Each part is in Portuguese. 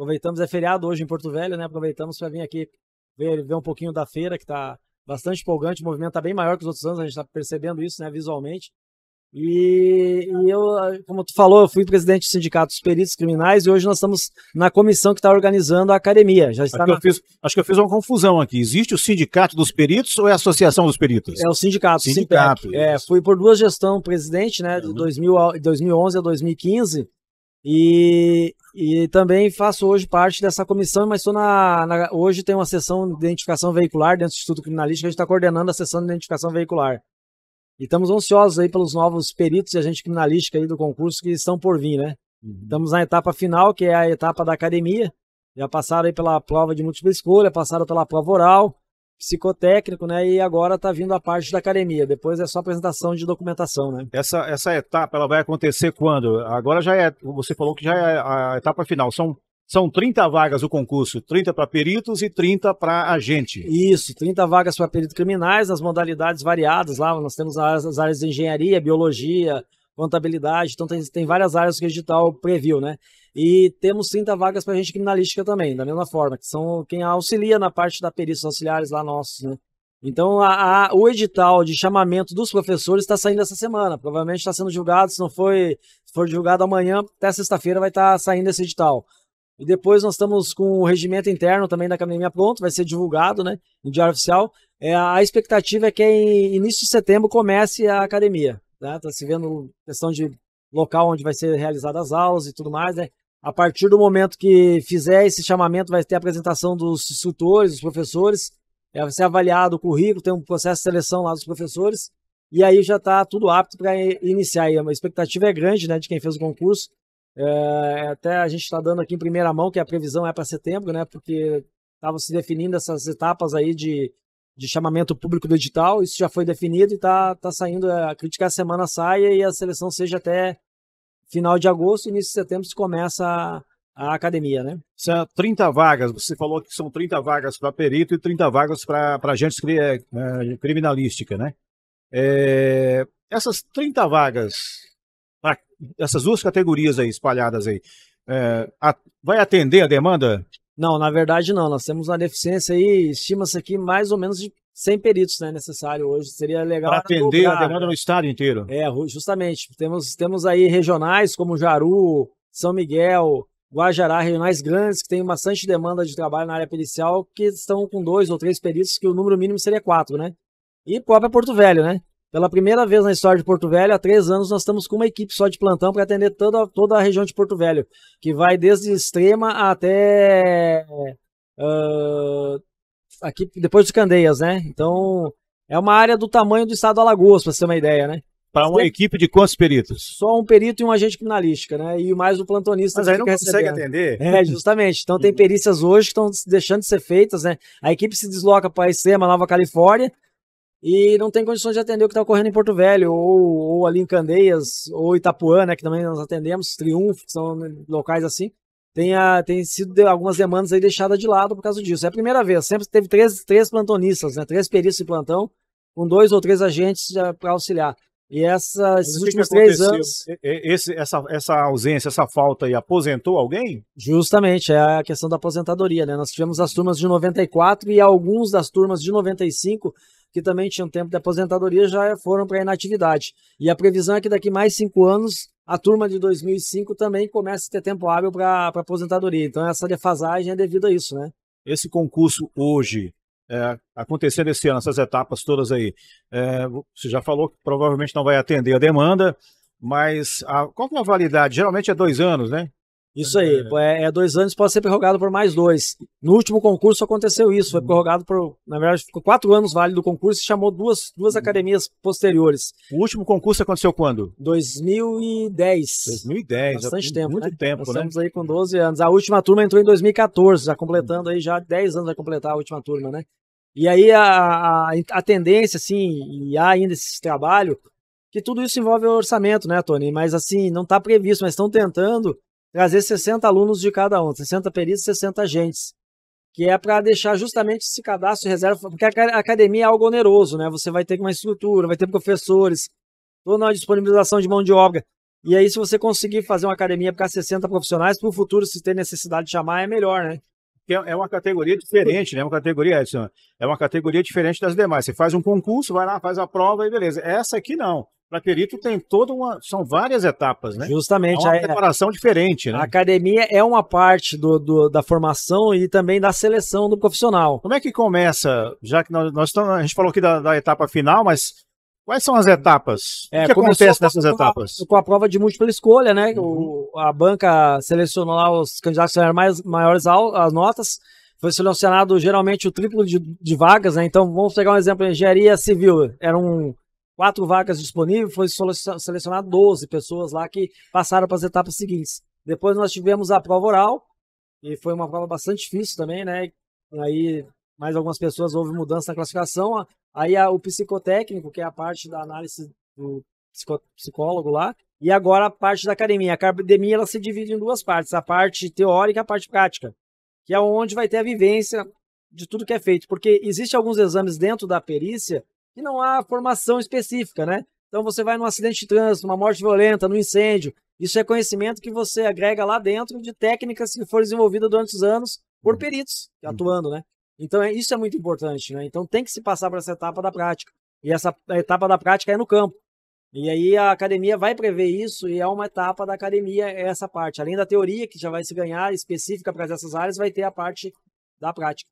Aproveitamos, é feriado hoje em Porto Velho, né? Aproveitamos para vir aqui ver, ver um pouquinho da feira, que está bastante empolgante, o movimento está bem maior que os outros anos, a gente está percebendo isso, né, visualmente. E, e, eu, como tu falou, eu fui presidente do Sindicato dos Peritos Criminais e hoje nós estamos na comissão que está organizando a academia. Já está acho, na... que eu fiz, acho que eu fiz uma confusão aqui. Existe o Sindicato dos Peritos ou é a Associação dos Peritos? É o Sindicato. Sindicato. É, fui por duas gestões presidente, né, de uhum. 2000, 2011 a 2015. E, e também faço hoje parte dessa comissão, mas estou na, na, Hoje tem uma sessão de identificação veicular dentro do Instituto Criminalístico, a gente está coordenando a sessão de identificação veicular. E estamos ansiosos aí pelos novos peritos e agentes criminalística aí do concurso que estão por vir, né? Uhum. Estamos na etapa final, que é a etapa da academia. Já passaram aí pela prova de múltipla escolha, passaram pela prova oral, psicotécnico, né? E agora está vindo a parte da academia. Depois é só apresentação de documentação, né? Essa, essa etapa ela vai acontecer quando? Agora já é, você falou que já é a etapa final. São são 30 vagas o concurso, 30 para peritos e 30 para agente. Isso, 30 vagas para peritos criminais nas modalidades variadas. Lá nós temos as áreas de engenharia, biologia, contabilidade, então tem, tem várias áreas que o edital previu, né? E temos 30 vagas para gente criminalística também, da mesma forma, que são quem auxilia na parte da perícia auxiliares lá nossos, né? Então, a, a, o edital de chamamento dos professores está saindo essa semana. Provavelmente está sendo julgado. Se não foi, se for julgado amanhã, até sexta-feira vai estar tá saindo esse edital. E depois nós estamos com o regimento interno também da academia pronto, vai ser divulgado, né, no Diário Oficial. É, a expectativa é que em início de setembro comece a academia. Está né? Tá se vendo questão de local onde vai ser realizadas as aulas e tudo mais, né? A partir do momento que fizer esse chamamento, vai ter a apresentação dos instrutores, dos professores, vai ser avaliado o currículo, tem um processo de seleção lá dos professores, e aí já está tudo apto para iniciar. E a expectativa é grande né, de quem fez o concurso. É, até a gente está dando aqui em primeira mão que a previsão é para setembro, né, porque estavam se definindo essas etapas aí de, de chamamento público do edital, isso já foi definido e está tá saindo, a crítica a semana saia e a seleção seja até final de agosto, início de setembro, se começa a, a academia, né? São 30 é vagas, você falou que são 30 vagas para perito e 30 vagas para agentes cri, é, é, criminalística, né? É, essas 30 vagas, pra, essas duas categorias aí espalhadas aí, é, a, vai atender a demanda? Não, na verdade não. Nós temos uma deficiência aí, estima-se aqui mais ou menos de sem peritos né, necessário hoje. Seria legal. Para atender a demanda no estado inteiro. É, justamente. Temos, temos aí regionais como Jaru, São Miguel, Guajará, regionais grandes, que têm bastante demanda de trabalho na área pericial, que estão com dois ou três peritos, que o número mínimo seria quatro, né? E próprio Porto Velho, né? Pela primeira vez na história de Porto Velho, há três anos, nós estamos com uma equipe só de plantão para atender toda, toda a região de Porto Velho, que vai desde Extrema até. Uh, aqui depois de Candeias, né? Então, é uma área do tamanho do estado do Alagoas, para você ter uma ideia, né? Para uma equipe de quantos peritos? Só um perito e um agente criminalístico, né? E mais um plantonista. Mas aí não consegue recebendo. atender? É, justamente. Então tem uhum. perícias hoje que estão deixando de ser feitas, né? A equipe se desloca para Icema, Nova Califórnia, e não tem condições de atender o que está ocorrendo em Porto Velho, ou, ou ali em Candeias, ou Itapuã, né? Que também nós atendemos, Triunfo, que são locais assim tenha, tenha sido algumas demandas aí deixadas de lado por causa disso. É a primeira vez, sempre teve três, três plantonistas, né? três perícias de plantão, com dois ou três agentes para auxiliar. E essa, esses últimos que três anos. Esse, essa, essa ausência, essa falta aí, aposentou alguém? Justamente, é a questão da aposentadoria, né? Nós tivemos as turmas de 94 e alguns das turmas de 95 que também tinham tempo de aposentadoria já foram para inatividade. E a previsão é que daqui mais cinco anos a turma de 2005 também começa a ter tempo hábil para aposentadoria. Então, essa defasagem é devido a isso, né? Esse concurso hoje, é, acontecendo esse ano, essas etapas todas aí, é, você já falou que provavelmente não vai atender a demanda, mas a, qual que é a validade? Geralmente é dois anos, né? Isso aí, é. é, é dois anos, pode ser prorrogado por mais dois. No último concurso aconteceu isso, foi uhum. prorrogado por, na verdade, ficou quatro anos válido o concurso e chamou duas, duas uhum. academias posteriores. O último concurso aconteceu quando? 2010. 2010, bastante já, tempo. Muito né? tempo, Nós né? Estamos aí com 12 anos. A última turma entrou em 2014, já completando aí, já 10 anos a completar a última turma, né? E aí a, a, a tendência, assim, e há ainda esse trabalho, que tudo isso envolve orçamento, né, Tony? Mas assim, não está previsto, mas estão tentando trazer 60 alunos de cada um, 60 peritos, 60 agentes, que é para deixar justamente esse cadastro reserva, porque a academia é algo oneroso, né? Você vai ter uma estrutura, vai ter professores, toda uma disponibilização de mão de obra. E aí, se você conseguir fazer uma academia para 60 profissionais, para o futuro, se ter necessidade de chamar, é melhor, né? que é uma categoria diferente, né? É uma categoria, Edson, é uma categoria diferente das demais. Você faz um concurso, vai lá, faz a prova e beleza. Essa aqui não. Para perito tem toda uma. São várias etapas, né? Justamente. É uma a, é, preparação diferente, né? A academia é uma parte do, do, da formação e também da seleção do profissional. Como é que começa? Já que nós, nós estamos. A gente falou aqui da, da etapa final, mas Quais são as etapas? É, o que acontece nessas a, etapas? Com a, com a, prova de múltipla escolha, né? Uhum. O, a banca selecionou lá os candidatos que mais maiores ao, as notas. Foi selecionado geralmente o triplo de, de vagas, né? Então, vamos pegar um exemplo: engenharia civil. Eram quatro vagas disponíveis, foi selecionado 12 pessoas lá que passaram para as etapas seguintes. Depois nós tivemos a prova oral, e foi uma prova bastante difícil também, né? Aí mas algumas pessoas houve mudança na classificação. Aí a, o psicotécnico, que é a parte da análise do psico, psicólogo lá, e agora a parte da academia. A academia ela se divide em duas partes, a parte teórica e a parte prática, que é onde vai ter a vivência de tudo que é feito, porque existe alguns exames dentro da perícia que não há formação específica, né? Então você vai num acidente de trânsito, numa morte violenta, num incêndio, isso é conhecimento que você agrega lá dentro de técnicas que foram desenvolvidas durante os anos por uhum. peritos uhum. atuando, né? Então, é, isso é muito importante, né? Então, tem que se passar para essa etapa da prática. E essa etapa da prática é no campo. E aí a academia vai prever isso e é uma etapa da academia é essa parte. Além da teoria que já vai se ganhar específica para essas áreas, vai ter a parte da prática.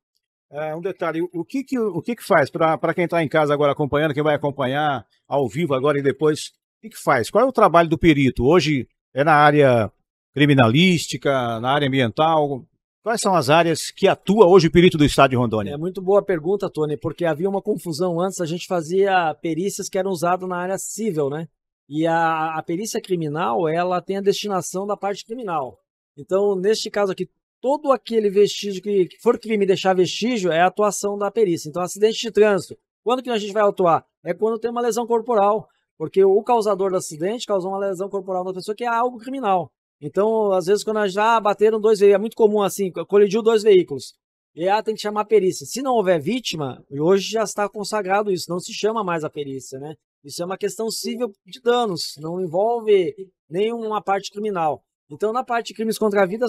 É, um detalhe, o que que, o que, que faz para quem está em casa agora acompanhando, quem vai acompanhar ao vivo agora e depois, o que, que faz? Qual é o trabalho do perito? Hoje é na área criminalística, na área ambiental, Quais são as áreas que atua hoje o perito do estado de Rondônia? É muito boa pergunta, Tony, porque havia uma confusão antes, a gente fazia perícias que eram usadas na área civil, né? E a, a perícia criminal, ela tem a destinação da parte criminal. Então, neste caso aqui, todo aquele vestígio que, que for crime deixar vestígio é a atuação da perícia. Então, acidente de trânsito, quando que a gente vai atuar? É quando tem uma lesão corporal, porque o causador do acidente causou uma lesão corporal na pessoa que é algo criminal. Então, às vezes, quando já bateram dois veículos, é muito comum assim, colidiu dois veículos. E aí ah, tem que chamar a perícia. Se não houver vítima, hoje já está consagrado isso, não se chama mais a perícia, né? Isso é uma questão civil de danos, não envolve nenhuma parte criminal. Então, na parte de crimes contra a vida,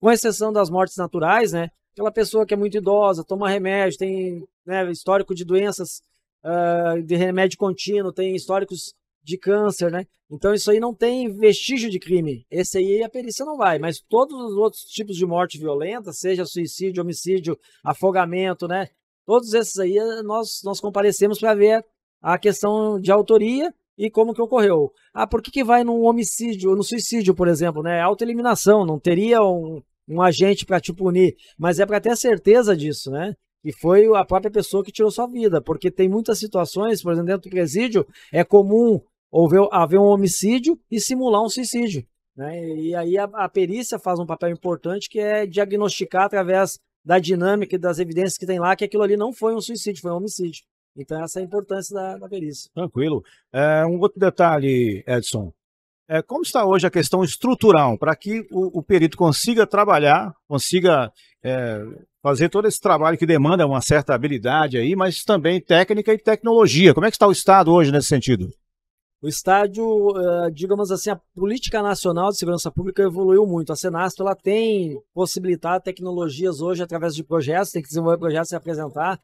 com exceção das mortes naturais, né? Aquela pessoa que é muito idosa, toma remédio, tem né, histórico de doenças uh, de remédio contínuo, tem históricos de câncer, né? Então isso aí não tem vestígio de crime. Esse aí a perícia não vai, mas todos os outros tipos de morte violenta, seja suicídio, homicídio, afogamento, né? Todos esses aí eh, nós nós comparecemos para ver a questão de autoria e como que ocorreu. Ah, por que, que vai num homicídio, no suicídio, por exemplo, né? Autoeliminação, não teria um, um agente para te punir, mas é para ter certeza disso, né? E foi a própria pessoa que tirou sua vida, porque tem muitas situações, por exemplo, dentro do presídio, é comum houver, haver um homicídio e simular um suicídio. Né? E aí a, a, perícia faz um papel importante que é diagnosticar através da dinâmica e das evidências que tem lá que aquilo ali não foi um suicídio, foi um homicídio. Então essa é a importância da, da perícia. Tranquilo. É, um outro detalhe, Edson. É, como está hoje a questão estrutural para que o, o, perito consiga trabalhar, consiga é, fazer todo esse trabalho que demanda uma certa habilidade aí, mas também técnica e tecnologia. Como é que está o Estado hoje nesse sentido? O estádio, eh, digamos assim, a política nacional de segurança pública evoluiu muito. A Senastro ela tem possibilitar tecnologias hoje através de projetos, tem que desenvolver projetos e apresentar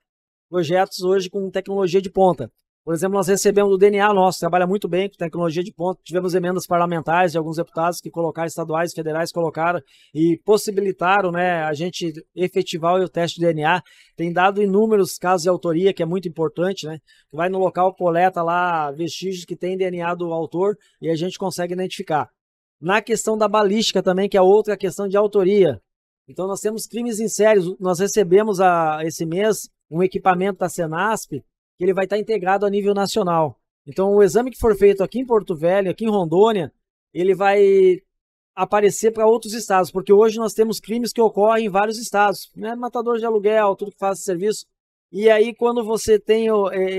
projetos hoje com tecnologia de ponta. Por exemplo, nós recebemos o DNA nosso, trabalha muito bem com tecnologia de ponta. Tivemos emendas parlamentares de alguns deputados que colocaram, estaduais, e federais, colocaram e possibilitaram né, a gente efetivar o teste de DNA. Tem dado inúmeros casos de autoria, que é muito importante, né? Vai no local, coleta lá vestígios que tem DNA do autor e a gente consegue identificar. Na questão da balística também, que é outra questão de autoria. Então, nós temos crimes em sérios. Nós recebemos a, esse mês um equipamento da Senasp que ele vai estar integrado a nível nacional. Então, o exame que for feito aqui em Porto Velho, aqui em Rondônia, ele vai aparecer para outros estados, porque hoje nós temos crimes que ocorrem em vários estados, né? matador de aluguel, tudo que faz serviço. E aí, quando você tem é,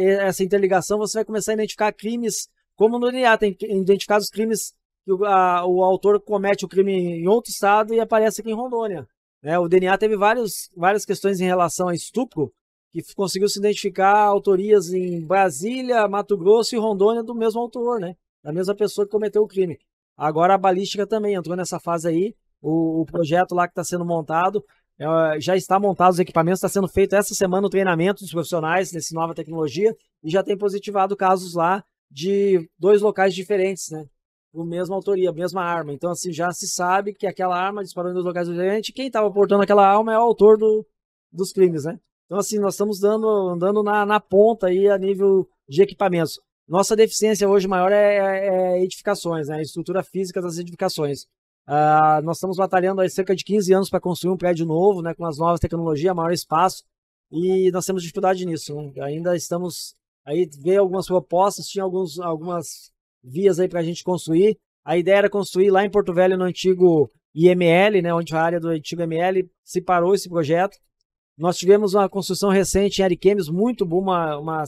é, essa interligação, você vai começar a identificar crimes, como no DNA, tem identificado os crimes que o, a, o autor comete o crime em outro estado e aparece aqui em Rondônia. Né? O DNA teve vários, várias questões em relação a estupro, que conseguiu se identificar autorias em Brasília, Mato Grosso e Rondônia do mesmo autor, né? Da mesma pessoa que cometeu o crime. Agora a balística também entrou nessa fase aí. O, o projeto lá que está sendo montado é, já está montado os equipamentos, está sendo feito essa semana o treinamento dos profissionais nessa nova tecnologia e já tem positivado casos lá de dois locais diferentes, né? Com mesma autoria, mesma arma. Então, assim, já se sabe que aquela arma disparou em dois locais diferentes. Quem estava portando aquela arma é o autor do, dos crimes, né? Então, assim, nós estamos dando, andando na, na ponta aí a nível de equipamentos. Nossa deficiência hoje maior é, é, é edificações, né? A estrutura física das edificações. Uh, nós estamos batalhando há cerca de 15 anos para construir um prédio novo, né? Com as novas tecnologias, maior espaço. E nós temos dificuldade nisso. Ainda estamos... Aí veio algumas propostas, tinha alguns, algumas vias aí para a gente construir. A ideia era construir lá em Porto Velho, no antigo IML, né? Onde a área do antigo IML se parou esse projeto nós tivemos uma construção recente em Ariquemes, muito boa, uma, uma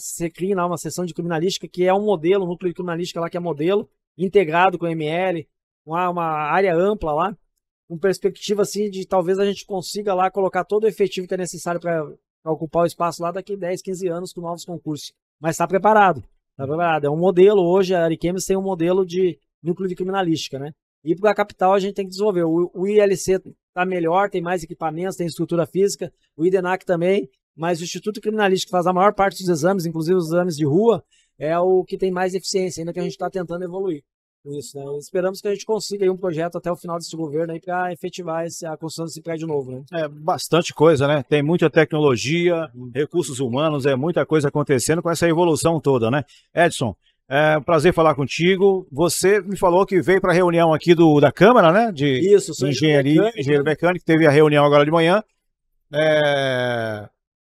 uma sessão de criminalística, que é um modelo, um núcleo de criminalística lá que é modelo, integrado com o ML, uma, uma área ampla lá, com perspectiva assim de talvez a gente consiga lá colocar todo o efetivo que é necessário para ocupar o espaço lá daqui 10, 15 anos com novos concursos. Mas está preparado, está preparado. É um modelo, hoje a Ariquemes tem um modelo de núcleo de criminalística, né? E para a capital a gente tem que desenvolver. O, o ILC está melhor, tem mais equipamentos, tem estrutura física, o IDENAC também, mas o Instituto Criminalístico, que faz a maior parte dos exames, inclusive os exames de rua, é o que tem mais eficiência, ainda que a gente está tentando evoluir isso, né? Esperamos que a gente consiga aí, um projeto até o final desse governo aí para efetivar esse, a construção desse prédio novo, né? É bastante coisa, né? Tem muita tecnologia, uhum. recursos humanos, é muita coisa acontecendo com essa evolução toda, né? Edson, é um prazer falar contigo. Você me falou que veio para a reunião aqui do, da Câmara, né? De Isso, sim. engenharia, mecânico. engenheiro mecânico, teve a reunião agora de manhã. É...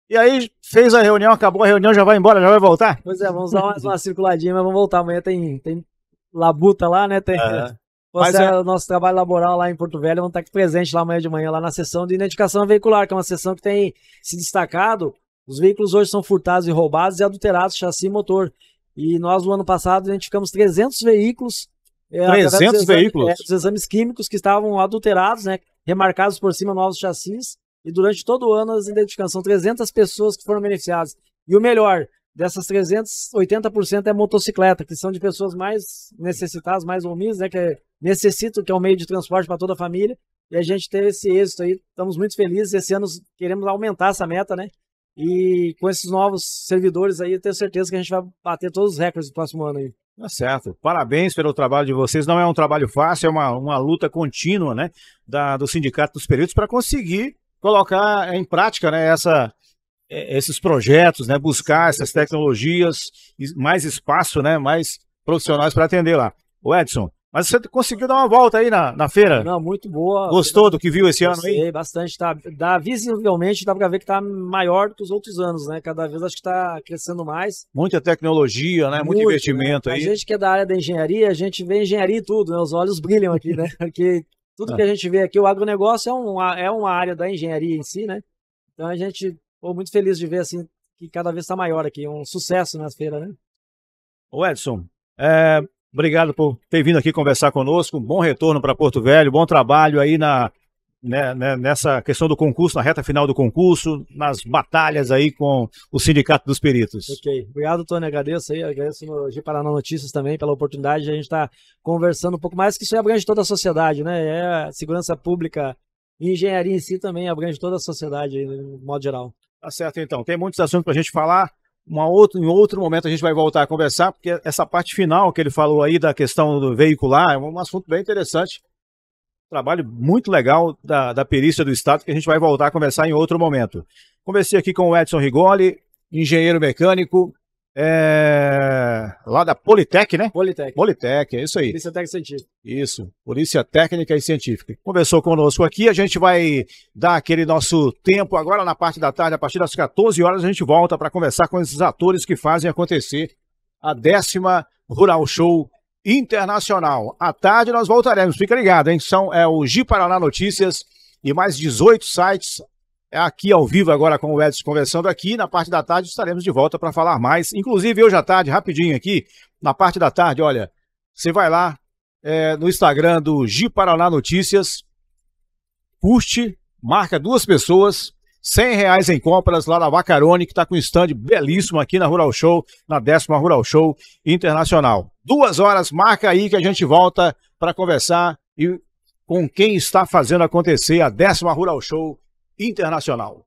E aí, fez a reunião, acabou a reunião, já vai embora, já vai voltar? Pois é, vamos dar mais uma circuladinha, mas vamos voltar. Amanhã tem, tem labuta lá, né? Tem, é. Você, é, é... o nosso trabalho laboral lá em Porto Velho, vamos estar aqui presente lá amanhã de manhã, lá na sessão de identificação veicular, que é uma sessão que tem se destacado. Os veículos hoje são furtados e roubados e adulterados, chassi e motor. E nós, no ano passado, identificamos 300 veículos. 300 é, é, veículos? Exames, é, exames químicos que estavam adulterados, né? Remarcados por cima novos chassis. E durante todo o ano, as identificamos. São 300 pessoas que foram beneficiadas. E o melhor, dessas 300, 80% é motocicleta, que são de pessoas mais necessitadas, mais humildes, né? Que é, necessitam, que é um meio de transporte para toda a família. E a gente teve esse êxito aí. Estamos muito felizes. Esse ano queremos aumentar essa meta, né? E com esses novos servidores aí, eu tenho certeza que a gente vai bater todos os recordes do próximo ano aí. Tá certo. Parabéns pelo trabalho de vocês. Não é um trabalho fácil, é uma, uma luta contínua, né? Da, do Sindicato dos Peritos para conseguir colocar em prática né, essa, é, esses projetos, né? Buscar essas tecnologias, mais espaço, né? Mais profissionais para atender lá. O Edson, mas você conseguiu dar uma volta aí na, na feira? Não, muito boa. Gostou do que viu esse ano aí? Gostei bastante. Tá, dá, visivelmente dá para ver que está maior do que os outros anos, né? Cada vez acho que está crescendo mais. Muita tecnologia, né? Muito, muito né? investimento né? aí. A gente que é da área da engenharia, a gente vê engenharia e tudo, né? Os olhos brilham aqui, né? Porque tudo que a gente vê aqui, o agronegócio é, um, é uma área da engenharia em si, né? Então a gente ficou muito feliz de ver assim que cada vez está maior aqui. Um sucesso na feira, né? Ô Edson, é, Obrigado por ter vindo aqui conversar conosco. Bom retorno para Porto Velho, bom trabalho aí na, né, né, nessa questão do concurso, na reta final do concurso, nas batalhas aí com o Sindicato dos Peritos. Ok. Obrigado, Tony. Agradeço aí, agradeço no G Paraná Notícias também pela oportunidade de a gente estar tá conversando um pouco mais, que isso é abrange toda a sociedade, né? É a segurança pública e engenharia em si também abrange toda a sociedade, de modo geral. Tá certo, então. Tem muitos assuntos para a gente falar. Uma outro em outro momento a gente vai voltar a conversar, porque essa parte final que ele falou aí da questão do veicular é um assunto bem interessante. Trabalho muito legal da, da perícia do Estado que a gente vai voltar a conversar em outro momento. Conversei aqui com o Edson Rigoli, engenheiro mecânico, é... Lá da Politec, né? Politec. Politec, é isso aí. Polícia Técnica Científica. Isso, Polícia Técnica e Científica. Conversou conosco aqui, a gente vai dar aquele nosso tempo agora na parte da tarde, a partir das 14 horas, a gente volta para conversar com esses atores que fazem acontecer a décima Rural Show Internacional. À tarde nós voltaremos, fica ligado, hein? São, é o Gi Paraná Notícias e mais 18 sites é aqui ao vivo agora com o Edson conversando aqui. Na parte da tarde estaremos de volta para falar mais. Inclusive, hoje à tarde, rapidinho aqui, na parte da tarde, olha, você vai lá é, no Instagram do Gi Paraná Notícias, curte, marca duas pessoas, 100 reais em compras lá na Vacarone, que está com um stand belíssimo aqui na Rural Show, na décima Rural Show Internacional. Duas horas, marca aí que a gente volta para conversar e com quem está fazendo acontecer a décima Rural Show internacional.